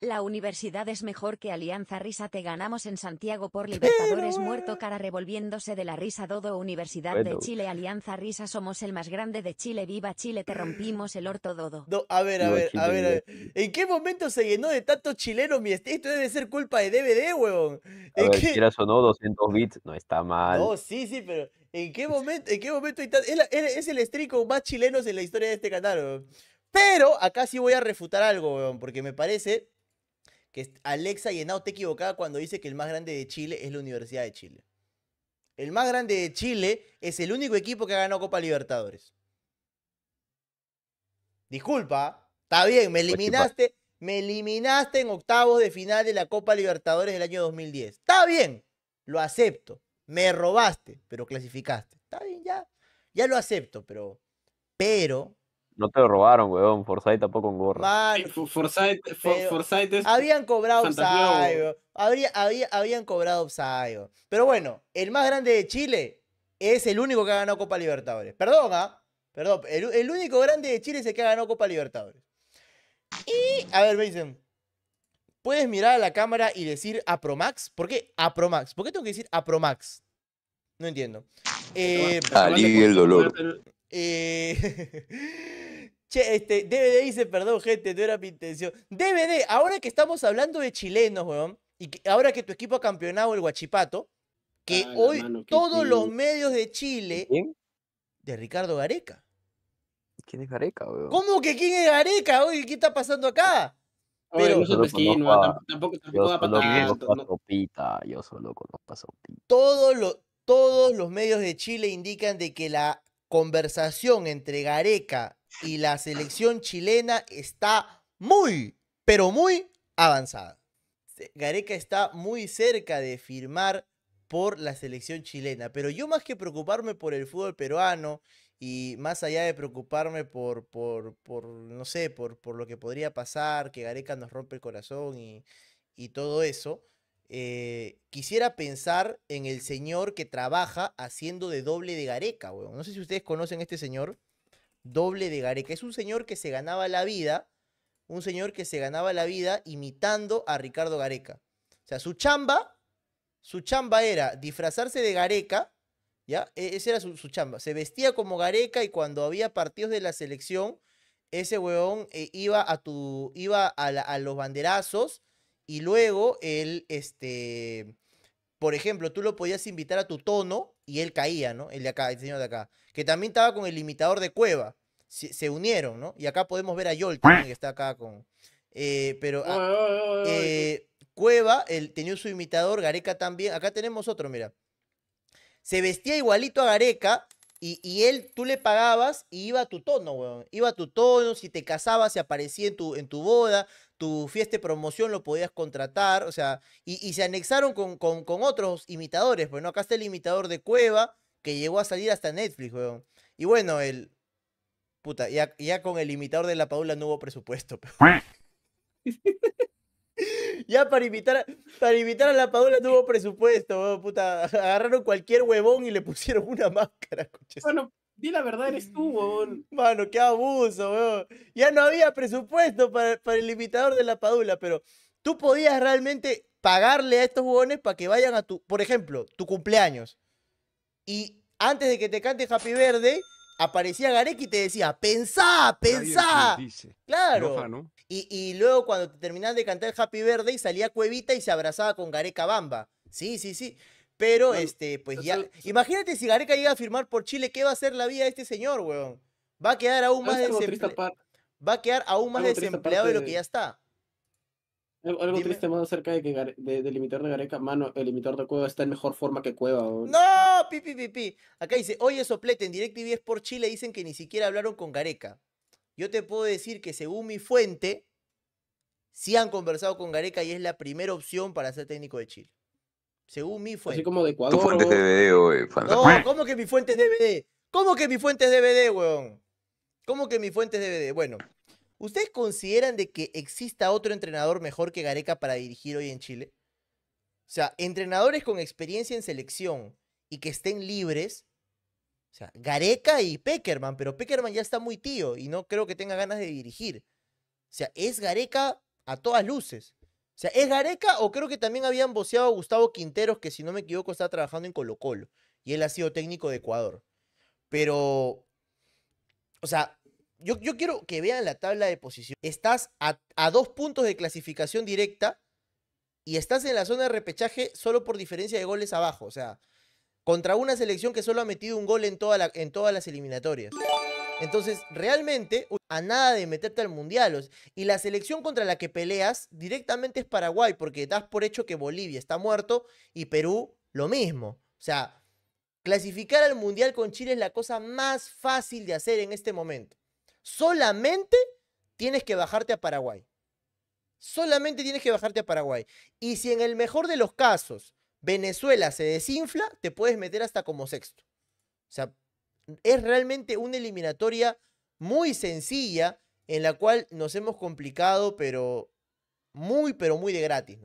La universidad es mejor que Alianza Risa te ganamos en Santiago por Libertadores muerto eh. cara revolviéndose de la risa Dodo Universidad de Chile Alianza Risa somos el más grande de Chile viva Chile te rompimos el orto Dodo. a ver, a ver, a ver, ¿En qué momento se llenó de tanto chileno mi Esto debe ser culpa de DVD, huevón. A ver, no, 200 bits no está mal. No, sí, sí, pero ¿en qué momento, en qué momento es, el stream más chilenos en la historia de este canal, weón. Pero acá sí voy a refutar algo, weón, porque me parece Alexa Llenao te equivocada cuando dice que el más grande de Chile es la Universidad de Chile. El más grande de Chile es el único equipo que ha ganado Copa Libertadores. Disculpa, está bien, me eliminaste, me eliminaste en octavos de final de la Copa Libertadores del año 2010. Está bien, lo acepto. Me robaste, pero clasificaste. Está bien, ya, ya lo acepto, pero, pero no te lo robaron, weón. Forsyth tampoco con gorra. Forsyth, es Habían cobrado habría, Habían cobrado Pero bueno, el más grande de Chile es el único que ha ganado Copa Libertadores. Perdón, ¿ah? Perdón. El, único grande de Chile es el que ha ganado Copa Libertadores. Y, a ver, me ¿Puedes mirar a la cámara y decir a Promax? ¿Por qué a Promax? ¿Por qué tengo que decir a Promax? No entiendo. Eh, el dolor. Eh, Che, este, DVD dice, perdón, gente, no era mi intención. DVD, ahora que estamos hablando de chilenos, weón, y ahora que tu equipo ha campeonado el Guachipato, que ah, hoy todos los medios de Chile. ¿Quién? De Ricardo Gareca. ¿Quién es Gareca, weón? ¿Cómo que quién es Gareca? Oye, ¿qué está pasando acá? Pero yo tampoco, Sopita, yo solo conozco a Sopita. Todos los, todos los medios de Chile indican de que la conversación entre Gareca y la selección chilena está muy, pero muy avanzada. Gareca está muy cerca de firmar por la selección chilena, pero yo más que preocuparme por el fútbol peruano y más allá de preocuparme por, por, por no sé, por, lo que podría pasar, que Gareca nos rompe el corazón y, y todo eso, eh, quisiera pensar en el señor que trabaja haciendo de doble de Gareca, weón. No sé si ustedes conocen a este señor, doble de Gareca. Es un señor que se ganaba la vida, un señor que se ganaba la vida imitando a Ricardo Gareca. O sea, su chamba, su chamba era disfrazarse de Gareca, ¿ya? E-, ese Esa era su, chamba. Se vestía como Gareca y cuando había partidos de la selección, ese weón eh, iba, a tu, iba a los banderazos y luego él, este, por ejemplo, tú lo podías invitar a tu tono y él caía, ¿no? El de acá, el señor de acá. Que también estaba con el imitador de Cueva. Se, unieron, ¿no? Y acá podemos ver a Yol que está acá con... Eh, pero eh, Cueva él, tenía su imitador, Gareca también. Acá tenemos otro, mira. Se vestía igualito a Gareca, y, él, tú le pagabas y iba a tu tono, weón. Iba a tu tono, si te casabas, se aparecía en tu, en tu boda, tu fiesta de promoción lo podías contratar, o sea, y, se anexaron con, con, otros imitadores, bueno, pues, acá está el imitador de Cueva, que llegó a salir hasta Netflix, weón. Y bueno, el... Puta, ya, con el imitador de la Paula no hubo presupuesto. Ya para invitar, a, para invitar a la padula tuvo presupuesto, puta. Agarraron cualquier huevón y le pusieron una máscara, Bueno, di la verdad, eres tú, huevón. Mano, qué abuso, Ya no había presupuesto para, para el invitador de la padula, pero tú podías realmente pagarle a estos huevones para que vayan a tu, por ejemplo, tu cumpleaños. Y antes de que te cante Happy Verde, aparecía Gareca y te decía, pensá, pensá. Claro. y, luego cuando te terminaban de cantar Happy Birthday, salía Cuevita y se abrazaba con Gareca Bamba. Sí, sí, sí. Pero, este, pues ya. Imagínate si Gareca llega a firmar por Chile, ¿qué va a ser la vida de este señor, weón? Va a quedar aún más desempleado. Va a quedar aún más desempleado de lo que ya está. Algo triste más acerca de que de, de, Gareca, mano, el limitador de Cueva está en mejor forma que Cueva. ¡No! Acá dice, oye, soplete, en DirecTV es por Chile dicen que ni siquiera hablaron con Gareca. Yo te puedo decir que según mi fuente, sí han conversado con Gareca y es la primera opción para ser técnico de Chile. Según mi fuente. como de Tu fuente es DVD, güey. ¿cómo que mi fuente es DVD? ¿Cómo que mi fuente es DVD, weón? ¿Cómo que mi fuente es DVD? Bueno, ¿ustedes consideran de que exista otro entrenador mejor que Gareca para dirigir hoy en Chile? O sea, entrenadores con experiencia en selección, y que estén libres. O sea, Gareca y Peckerman, pero Peckerman ya está muy tío y no creo que tenga ganas de dirigir. O sea, es Gareca a todas luces. O sea, ¿es Gareca o creo que también habían boceado a Gustavo Quinteros, que si no me equivoco está trabajando en Colo Colo y él ha sido técnico de Ecuador? Pero, o sea, yo, yo quiero que vean la tabla de posición. Estás a dos puntos de clasificación directa y estás en la zona de repechaje solo por diferencia de goles abajo. O sea, contra una selección que solo ha metido un gol en, todas las eliminatorias. Entonces, realmente, a nada de meterte al mundial. Y la selección contra la que peleas directamente es Paraguay, porque das por hecho que Bolivia está muerto y Perú lo mismo. O sea, clasificar al mundial con Chile es la cosa más fácil de hacer en este momento. Solamente tienes que bajarte a Paraguay. Solamente tienes que bajarte a Paraguay. Y si en el mejor de los casos Venezuela se desinfla, te puedes meter hasta como sexto. O sea, es realmente una eliminatoria muy sencilla en la cual nos hemos complicado, pero muy, pero muy de gratis.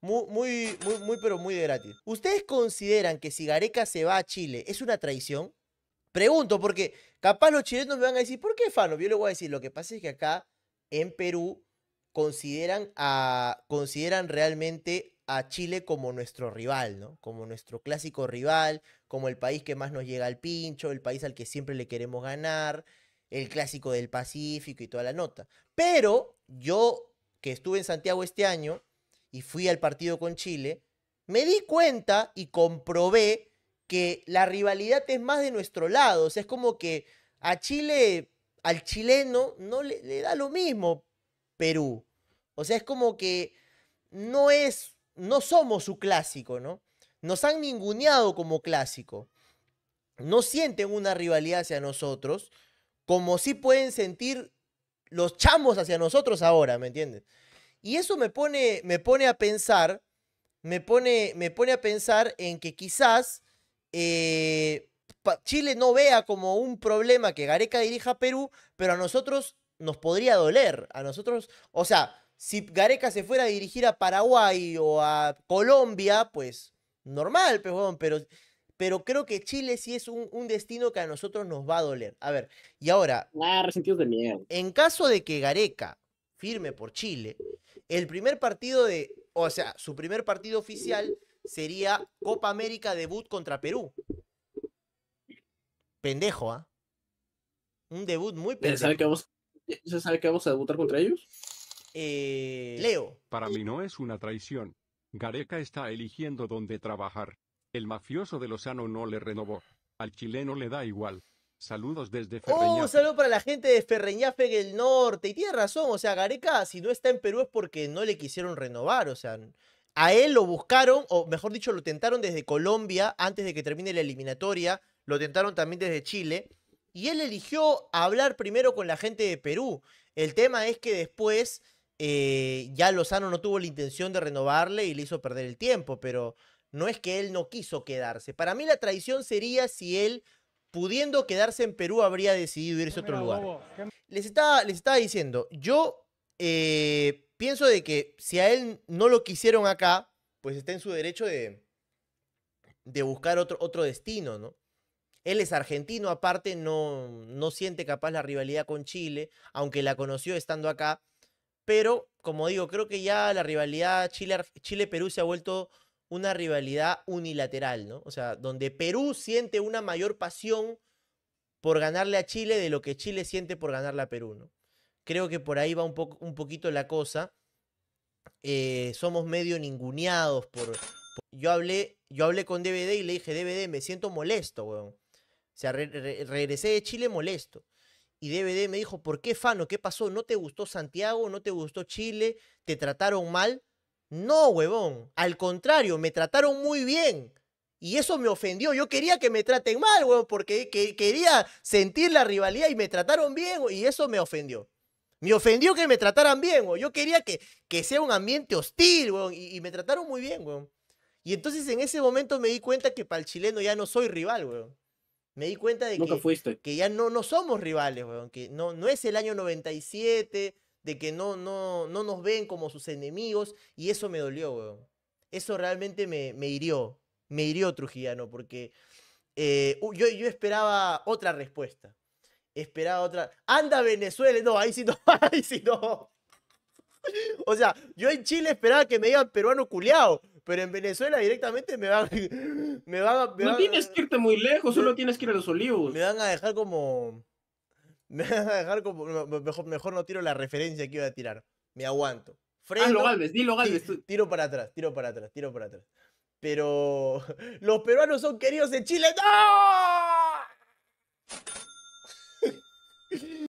Muy, muy, muy, muy, pero muy de gratis. ¿Ustedes consideran que si Gareca se va a Chile es una traición? Pregunto, porque capaz los chilenos me van a decir, ¿por qué Fano? Yo les voy a decir, lo que pasa es que acá en Perú consideran, a, consideran realmente a Chile como nuestro rival, ¿no? Como nuestro clásico rival, como el país que más nos llega al pincho, el país al que siempre le queremos ganar, el clásico del Pacífico y toda la nota. Pero yo, que estuve en Santiago este año y fui al partido con Chile, me di cuenta y comprobé que la rivalidad es más de nuestro lado. O sea, es como que a Chile, al chileno, no le, da lo mismo Perú. O sea, es como que no es no somos su clásico, ¿no? Nos han ninguneado como clásico. No sienten una rivalidad hacia nosotros, como sí pueden sentir los chamos hacia nosotros ahora, ¿me entiendes? Y eso me pone, me pone a pensar, me pone, me pone a pensar en que quizás eh, Chile no vea como un problema que Gareca dirija a Perú, pero a nosotros nos podría doler. A nosotros, o sea, si Gareca se fuera a dirigir a Paraguay o a Colombia, pues normal, pero, pues, pero, pero creo que Chile sí es un, destino que a nosotros nos va a doler. A ver, y ahora, ah, de en caso de que Gareca firme por Chile, el primer partido de, o sea, su primer partido oficial sería Copa América debut contra Perú. Pendejo, ¿ah? Un debut muy pendejo. ¿Sabe ¿Sabe que vamos a debutar contra ellos? Eh, Leo. Para mí no es una traición. Gareca está eligiendo dónde trabajar. El mafioso de Lozano no le renovó. Al chileno le da igual. Saludos desde oh, Ferreñafe. un saludo para la gente de Ferreñafe del norte. Y tiene razón, o sea, Gareca, si no está en Perú es porque no le quisieron renovar, o sea, a él lo buscaron, o mejor dicho, lo tentaron desde Colombia antes de que termine la eliminatoria, lo tentaron también desde Chile, y él eligió hablar primero con la gente de Perú. El tema es que después eh, ya Lozano no tuvo la intención de renovarle y le hizo perder el tiempo, pero no es que él no quiso quedarse. Para mí la traición sería si él, pudiendo quedarse en Perú, habría decidido irse a otro lugar. Les estaba, les estaba diciendo, yo eh, pienso de que si a él no lo quisieron acá, pues está en su derecho de, de buscar otro, otro destino, ¿no? Él es argentino, aparte, no, no siente capaz la rivalidad con Chile, aunque la conoció estando acá pero, como digo, creo que ya la rivalidad Chile-Perú se ha vuelto una rivalidad unilateral, ¿no? O sea, donde Perú siente una mayor pasión por ganarle a Chile de lo que Chile siente por ganarle a Perú, ¿no? Creo que por ahí va un, un poquito la cosa. Eh, somos medio ninguneados por, Yo, hablé, yo hablé con DVD y le dije, DVD, me siento molesto, weón. O sea, regresé de Chile molesto y DVD me dijo, ¿por qué Fano? ¿Qué pasó? ¿No te gustó Santiago? ¿No te gustó Chile? ¿Te trataron mal? No, huevón. Al contrario, me trataron muy bien. Y eso me ofendió. Yo quería que me traten mal, huevón, porque quería sentir la rivalidad y me trataron bien. y eso me ofendió. Me ofendió que me trataran bien, huevón. Yo quería que, que sea un ambiente hostil, huevón. Y, y me trataron muy bien, huevón. Y entonces en ese momento me di cuenta que para el chileno ya no soy rival, huevón. Me di cuenta de que, ya no, no somos rivales, weón, que no, no es el año 97, de que no, no, no nos ven como sus enemigos, y eso me dolió, weón. Eso realmente me, me hirió, me hirió Trujillano, porque eh, yo, yo esperaba otra respuesta. Esperaba otra. ¡Anda Venezuela! No, ahí sí no, ahí sí no. O sea, yo en Chile esperaba que me digan peruano culiao, pero en Venezuela directamente me van. Me no tienes que irte muy lejos, solo tienes que ir a los olivos. Me van a dejar como. Me van a dejar como. Mejor, no tiro la referencia que iba a tirar. Me aguanto. Freno, Hazlo, Galvez, dilo, Galvez. Tiro para atrás, tiro para atrás, tiro para atrás. Pero. Los peruanos son queridos de Chile. ¡No!